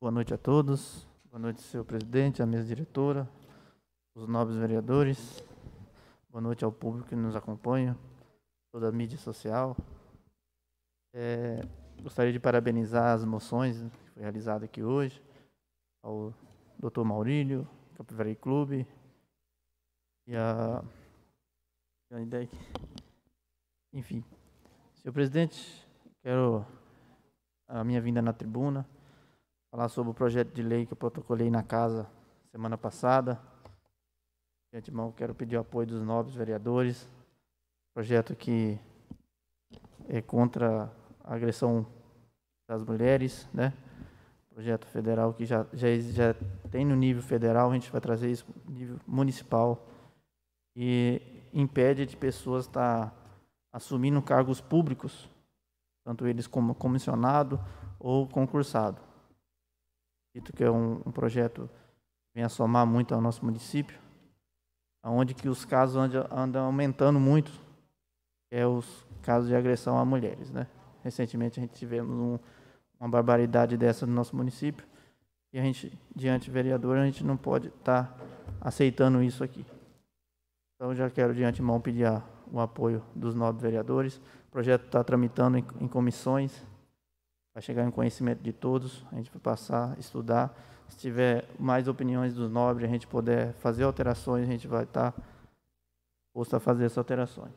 Boa noite a todos. Boa noite, senhor presidente, à mesa diretora, os nobres vereadores. Boa noite ao público que nos acompanha, toda a mídia social. É, gostaria de parabenizar as moções que foi realizada aqui hoje, ao Dr. Maurílio, Capivari Clube, e a. Enfim. Senhor presidente, quero a minha vinda na tribuna falar sobre o projeto de lei que eu protocolei na casa semana passada. De antemão, quero pedir o apoio dos nobres vereadores. Projeto que é contra a agressão das mulheres, né? Projeto federal que já, já, já tem no nível federal, a gente vai trazer isso no nível municipal. E impede de pessoas estar tá assumindo cargos públicos, tanto eles como comissionado ou concursado acredito que é um, um projeto que vem a somar muito ao nosso município, onde que os casos andam, andam aumentando muito, é os casos de agressão a mulheres. Né? Recentemente a gente tivemos um, uma barbaridade dessa no nosso município, e a gente, diante vereador, a gente não pode estar tá aceitando isso aqui. Então, já quero de antemão pedir o apoio dos nove vereadores. O projeto está tramitando em, em comissões, vai chegar em conhecimento de todos, a gente vai passar, estudar. Se tiver mais opiniões dos nobres, a gente puder fazer alterações, a gente vai estar tá disposto a fazer essas alterações.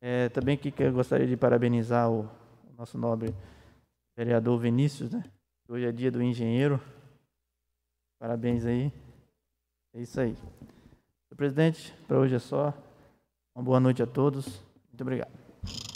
É, também que eu gostaria de parabenizar o, o nosso nobre vereador Vinícius, né? Hoje é dia do engenheiro. Parabéns aí. É isso aí. Senhor presidente, para hoje é só. Uma boa noite a todos. Muito obrigado.